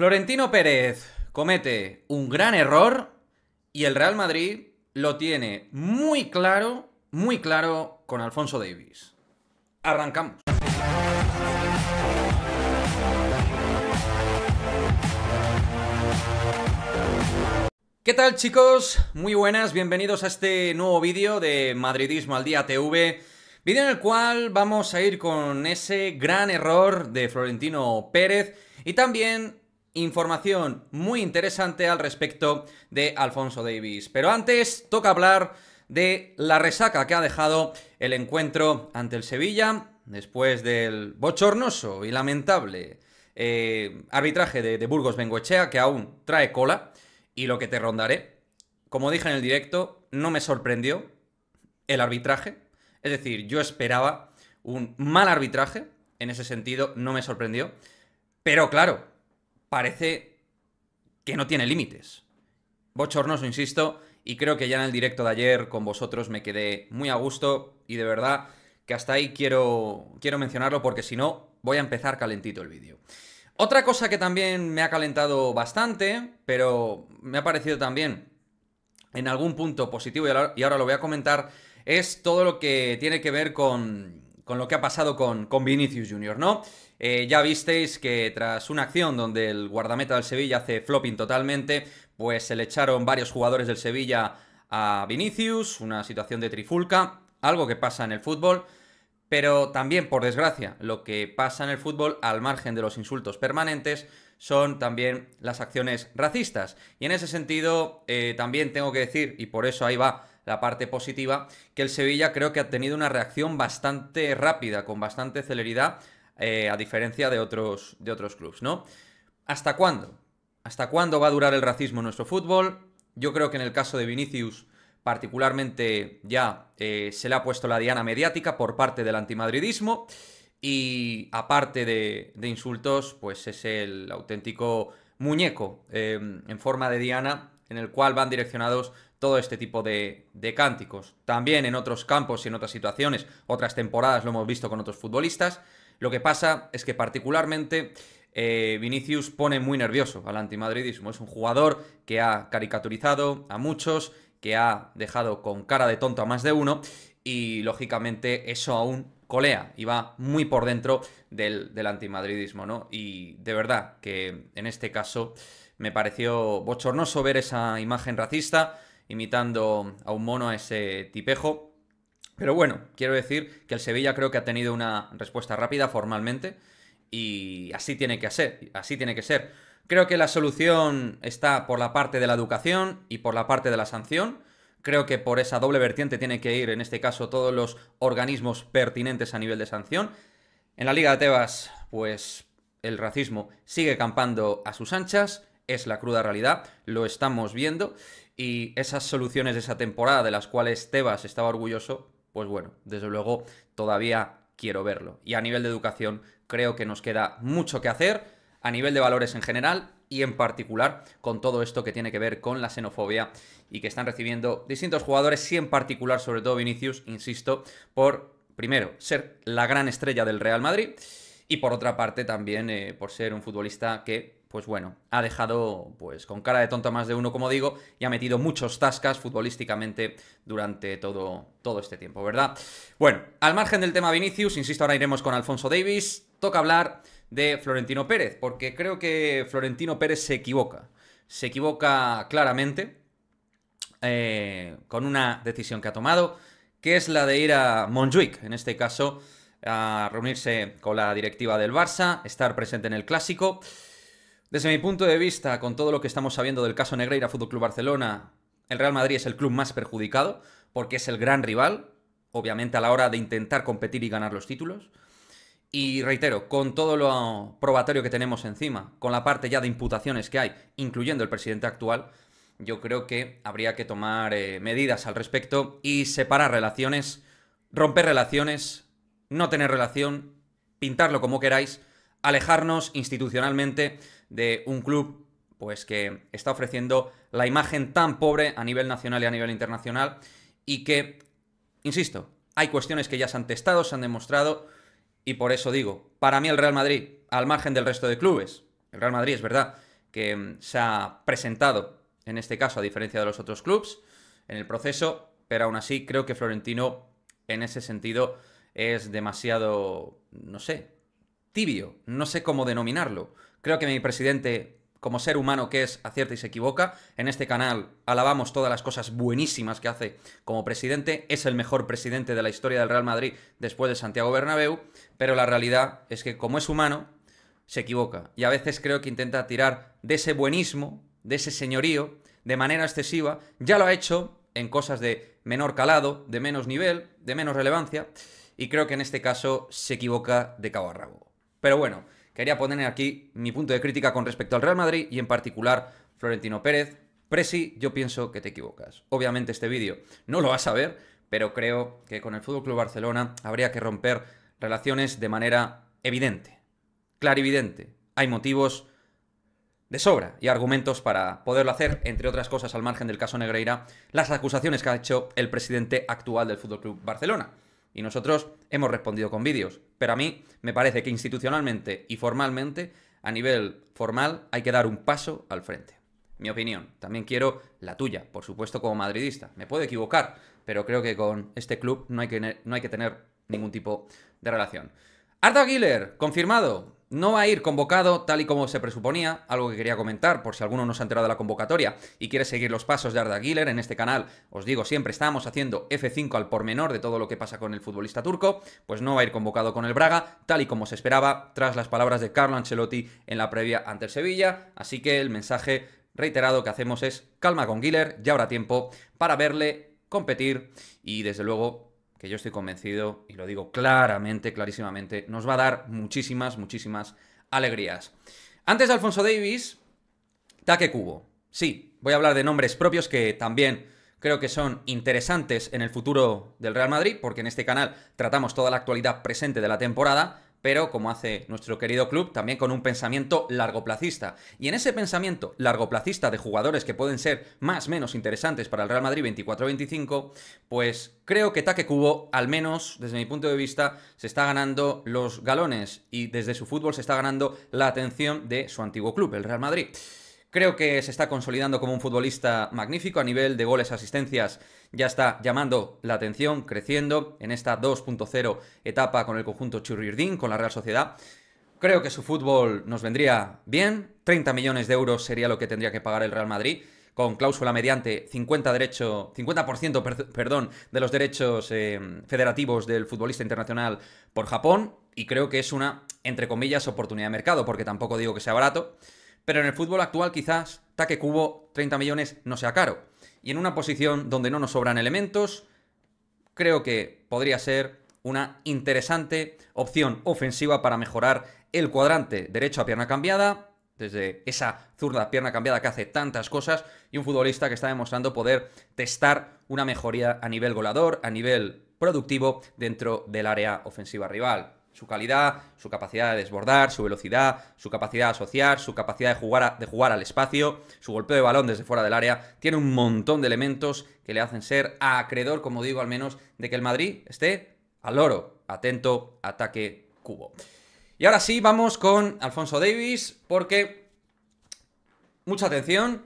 Florentino Pérez comete un gran error y el Real Madrid lo tiene muy claro, muy claro con Alfonso Davis. Arrancamos. ¿Qué tal chicos? Muy buenas, bienvenidos a este nuevo vídeo de Madridismo al Día TV. Vídeo en el cual vamos a ir con ese gran error de Florentino Pérez y también información muy interesante al respecto de Alfonso Davis. Pero antes toca hablar de la resaca que ha dejado el encuentro ante el Sevilla después del bochornoso y lamentable eh, arbitraje de, de Burgos bengochea que aún trae cola y lo que te rondaré. Como dije en el directo, no me sorprendió el arbitraje. Es decir, yo esperaba un mal arbitraje, en ese sentido no me sorprendió. Pero claro, parece que no tiene límites. Bochornoso, insisto, y creo que ya en el directo de ayer con vosotros me quedé muy a gusto y de verdad que hasta ahí quiero, quiero mencionarlo porque si no voy a empezar calentito el vídeo. Otra cosa que también me ha calentado bastante, pero me ha parecido también en algún punto positivo y ahora lo voy a comentar, es todo lo que tiene que ver con, con lo que ha pasado con, con Vinicius Jr., ¿no? Eh, ya visteis que tras una acción donde el guardameta del Sevilla hace flopping totalmente, pues se le echaron varios jugadores del Sevilla a Vinicius, una situación de trifulca, algo que pasa en el fútbol, pero también, por desgracia, lo que pasa en el fútbol, al margen de los insultos permanentes, son también las acciones racistas. Y en ese sentido, eh, también tengo que decir, y por eso ahí va la parte positiva, que el Sevilla creo que ha tenido una reacción bastante rápida, con bastante celeridad eh, a diferencia de otros, de otros clubes, ¿no? ¿Hasta cuándo? ¿Hasta cuándo va a durar el racismo en nuestro fútbol? Yo creo que en el caso de Vinicius, particularmente ya eh, se le ha puesto la diana mediática por parte del antimadridismo y aparte de, insultos, pues es el auténtico muñeco em, en forma de diana en el cual van direccionados todo este tipo de, de, cánticos. También en otros campos y en otras situaciones, otras temporadas lo hemos visto con otros futbolistas, lo que pasa es que particularmente eh, Vinicius pone muy nervioso al antimadridismo. Es un jugador que ha caricaturizado a muchos, que ha dejado con cara de tonto a más de uno y lógicamente eso aún colea y va muy por dentro del, del antimadridismo, ¿no? Y de verdad que en este caso me pareció bochornoso ver esa imagen racista imitando a un mono a ese tipejo pero bueno, quiero decir que el Sevilla creo que ha tenido una respuesta rápida formalmente y así tiene que ser, así tiene que ser. Creo que la solución está por la parte de la educación y por la parte de la sanción. Creo que por esa doble vertiente tiene que ir, en este caso, todos los organismos pertinentes a nivel de sanción. En la Liga de Tebas, pues el racismo sigue campando a sus anchas, es la cruda realidad, lo estamos viendo, y esas soluciones de esa temporada de las cuales Tebas estaba orgulloso, pues bueno, desde luego todavía quiero verlo. Y a nivel de educación creo que nos queda mucho que hacer, a nivel de valores en general y en particular con todo esto que tiene que ver con la xenofobia y que están recibiendo distintos jugadores, y en particular sobre todo Vinicius, insisto, por primero ser la gran estrella del Real Madrid y por otra parte también eh, por ser un futbolista que pues bueno, ha dejado pues con cara de tonto más de uno, como digo, y ha metido muchos tascas futbolísticamente durante todo, todo este tiempo, ¿verdad? Bueno, al margen del tema Vinicius, insisto, ahora iremos con Alfonso Davis, toca hablar de Florentino Pérez, porque creo que Florentino Pérez se equivoca, se equivoca claramente eh, con una decisión que ha tomado, que es la de ir a Montjuic, en este caso, a reunirse con la directiva del Barça, estar presente en el clásico. Desde mi punto de vista, con todo lo que estamos sabiendo del caso Negreira Fútbol Club Barcelona, el Real Madrid es el club más perjudicado porque es el gran rival, obviamente a la hora de intentar competir y ganar los títulos. Y reitero, con todo lo probatorio que tenemos encima, con la parte ya de imputaciones que hay, incluyendo el presidente actual, yo creo que habría que tomar eh, medidas al respecto y separar relaciones, romper relaciones, no tener relación, pintarlo como queráis, alejarnos institucionalmente de un club pues que está ofreciendo la imagen tan pobre a nivel nacional y a nivel internacional y que, insisto, hay cuestiones que ya se han testado, se han demostrado y por eso digo, para mí el Real Madrid, al margen del resto de clubes, el Real Madrid es verdad que mm, se ha presentado en este caso a diferencia de los otros clubes en el proceso, pero aún así creo que Florentino en ese sentido es demasiado, no sé, tibio, no sé cómo denominarlo. Creo que mi presidente, como ser humano que es, acierta y se equivoca. En este canal alabamos todas las cosas buenísimas que hace como presidente. Es el mejor presidente de la historia del Real Madrid después de Santiago Bernabéu, pero la realidad es que como es humano, se equivoca. Y a veces creo que intenta tirar de ese buenismo, de ese señorío, de manera excesiva. Ya lo ha hecho en cosas de menor calado, de menos nivel, de menos relevancia. Y creo que en este caso se equivoca de cabo a rabo. Pero bueno, quería poner aquí mi punto de crítica con respecto al Real Madrid y en particular Florentino Pérez. Presi, yo pienso que te equivocas. Obviamente este vídeo no lo vas a ver, pero creo que con el Fútbol Club Barcelona habría que romper relaciones de manera evidente, clarividente. Hay motivos de sobra y argumentos para poderlo hacer, entre otras cosas, al margen del caso Negreira, las acusaciones que ha hecho el presidente actual del Fútbol Club Barcelona. Y nosotros hemos respondido con vídeos. Pero a mí me parece que institucionalmente y formalmente, a nivel formal, hay que dar un paso al frente. Mi opinión. También quiero la tuya, por supuesto, como madridista. Me puedo equivocar, pero creo que con este club no hay que, no hay que tener ningún tipo de relación. Arda Aguiler! confirmado. No va a ir convocado tal y como se presuponía, algo que quería comentar por si alguno no se ha enterado de la convocatoria y quiere seguir los pasos de Arda Güler en este canal. Os digo siempre, estábamos haciendo F5 al pormenor de todo lo que pasa con el futbolista turco, pues no va a ir convocado con el Braga, tal y como se esperaba tras las palabras de Carlo Ancelotti en la previa ante el Sevilla, así que el mensaje reiterado que hacemos es calma con Güler, ya habrá tiempo para verle competir y desde luego que yo estoy convencido, y lo digo claramente, clarísimamente, nos va a dar muchísimas, muchísimas alegrías. Antes de Alfonso Davis, Take Cubo. Sí, voy a hablar de nombres propios que también creo que son interesantes en el futuro del Real Madrid, porque en este canal tratamos toda la actualidad presente de la temporada, pero como hace nuestro querido club, también con un pensamiento largoplacista. Y en ese pensamiento largoplacista de jugadores que pueden ser más o menos interesantes para el Real Madrid 24-25, pues creo que Take Cubo, al menos desde mi punto de vista, se está ganando los galones y desde su fútbol se está ganando la atención de su antiguo club, el Real Madrid. Creo que se está consolidando como un futbolista magnífico a nivel de goles, asistencias ya está llamando la atención, creciendo en esta 2.0 etapa con el conjunto Churriurdín, con la Real Sociedad. Creo que su fútbol nos vendría bien. 30 millones de euros sería lo que tendría que pagar el Real Madrid con cláusula mediante 50%, derecho, 50 perdón, de los derechos eh, federativos del futbolista internacional por Japón y creo que es una, entre comillas, oportunidad de mercado, porque tampoco digo que sea barato, pero en el fútbol actual quizás Take Cubo 30 millones no sea caro y en una posición donde no nos sobran elementos, creo que podría ser una interesante opción ofensiva para mejorar el cuadrante derecho a pierna cambiada, desde esa zurda pierna cambiada que hace tantas cosas, y un futbolista que está demostrando poder testar una mejoría a nivel goleador, a nivel productivo dentro del área ofensiva rival. Su calidad, su capacidad de desbordar, su velocidad, su capacidad de asociar, su capacidad de jugar, de jugar al espacio, su golpeo de balón desde fuera del área. Tiene un montón de elementos que le hacen ser acreedor, como digo, al menos, de que el Madrid esté al oro. Atento, ataque, cubo. Y ahora sí, vamos con Alfonso Davis, porque mucha atención,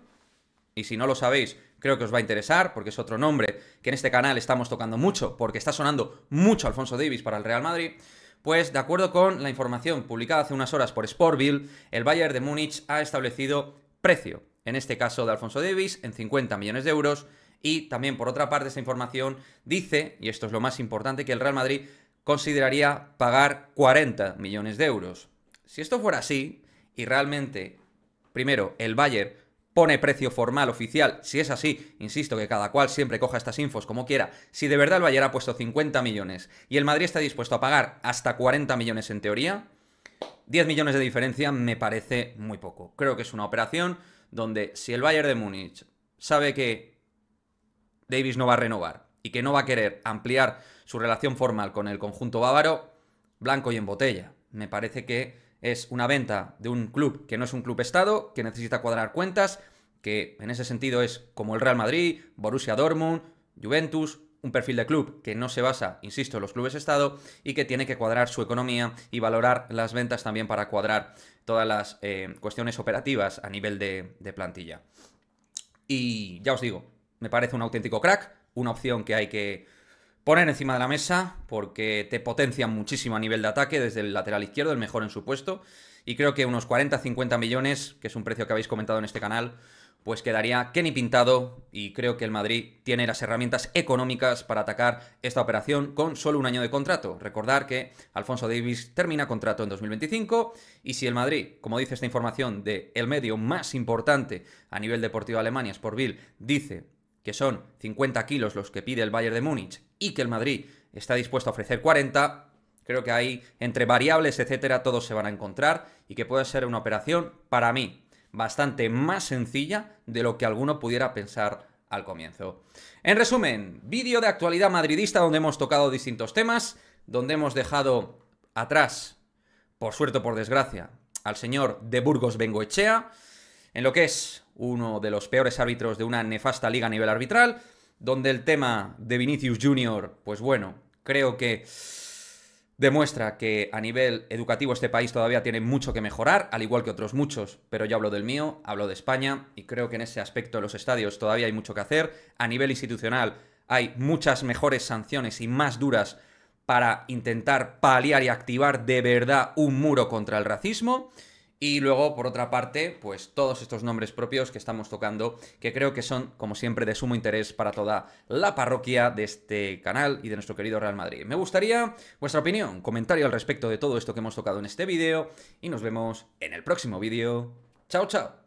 y si no lo sabéis, creo que os va a interesar, porque es otro nombre que en este canal estamos tocando mucho, porque está sonando mucho Alfonso Davis para el Real Madrid. Pues de acuerdo con la información publicada hace unas horas por Sportville, el Bayern de Múnich ha establecido precio, en este caso de Alfonso Davis, en 50 millones de euros. Y también, por otra parte, esa información dice, y esto es lo más importante, que el Real Madrid consideraría pagar 40 millones de euros. Si esto fuera así, y realmente, primero, el Bayern pone precio formal oficial. Si es así, insisto que cada cual siempre coja estas infos como quiera. Si de verdad el Bayern ha puesto 50 millones y el Madrid está dispuesto a pagar hasta 40 millones en teoría, 10 millones de diferencia me parece muy poco. Creo que es una operación donde si el Bayern de Múnich sabe que Davis no va a renovar y que no va a querer ampliar su relación formal con el conjunto bávaro, blanco y en botella. Me parece que es una venta de un club que no es un club Estado, que necesita cuadrar cuentas, que en ese sentido es como el Real Madrid, Borussia Dortmund, Juventus, un perfil de club que no se basa, insisto, en los clubes Estado y que tiene que cuadrar su economía y valorar las ventas también para cuadrar todas las eh, cuestiones operativas a nivel de plantilla. Y ya os digo, me parece un auténtico crack, una opción que hay que poner encima de la mesa porque te potencian muchísimo a nivel de ataque desde el lateral izquierdo, el mejor en su puesto. Y creo que unos 40-50 millones, que es un precio que habéis comentado en este canal, pues quedaría Kenny pintado y creo que el Madrid tiene las herramientas económicas para atacar esta operación con solo un año de contrato. Recordar que Alfonso Davis termina contrato en 2025 y si el Madrid, como dice esta información de el medio más importante a nivel deportivo de Alemania, Sportville, dice que son 50 kilos los que pide el Bayern de Múnich y que el Madrid está dispuesto a ofrecer 40, creo que ahí entre variables, etcétera, todos se van a encontrar y que puede ser una operación para mí bastante más sencilla de lo que alguno pudiera pensar al comienzo. En resumen, vídeo de actualidad madridista donde hemos tocado distintos temas, donde hemos dejado atrás, por suerte o por desgracia, al señor de Burgos Bengoechea, en lo que es uno de los peores árbitros de una nefasta liga a nivel arbitral, donde el tema de Vinicius Jr., pues bueno, creo que demuestra que a nivel educativo este país todavía tiene mucho que mejorar, al igual que otros muchos, pero yo hablo del mío, hablo de España, y creo que en ese aspecto de los estadios todavía hay mucho que hacer. A nivel institucional hay muchas mejores sanciones y más duras para intentar paliar y activar de verdad un muro contra el racismo. Y luego, por otra parte, pues todos estos nombres propios que estamos tocando, que creo que son, como siempre, de sumo interés para toda la parroquia de este canal y de nuestro querido Real Madrid. Me gustaría vuestra opinión, comentario al respecto de todo esto que hemos tocado en este vídeo, y nos vemos en el próximo vídeo. ¡Chao, chao!